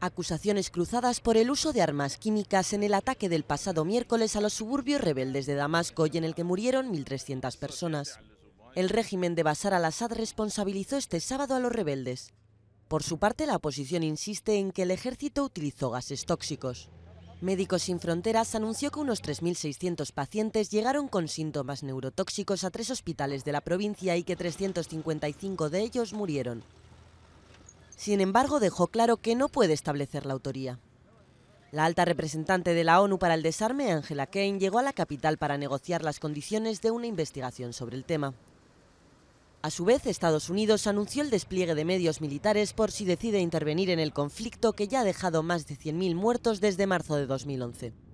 Acusaciones cruzadas por el uso de armas químicas en el ataque del pasado miércoles a los suburbios rebeldes de Damasco y en el que murieron 1.300 personas. El régimen de Bashar al-Assad responsabilizó este sábado a los rebeldes. Por su parte, la oposición insiste en que el ejército utilizó gases tóxicos. Médicos Sin Fronteras anunció que unos 3.600 pacientes llegaron con síntomas neurotóxicos a tres hospitales de la provincia y que 355 de ellos murieron. Sin embargo, dejó claro que no puede establecer la autoría. La alta representante de la ONU para el desarme, Angela Kane, llegó a la capital para negociar las condiciones de una investigación sobre el tema. A su vez, Estados Unidos anunció el despliegue de medios militares por si decide intervenir en el conflicto que ya ha dejado más de 100.000 muertos desde marzo de 2011.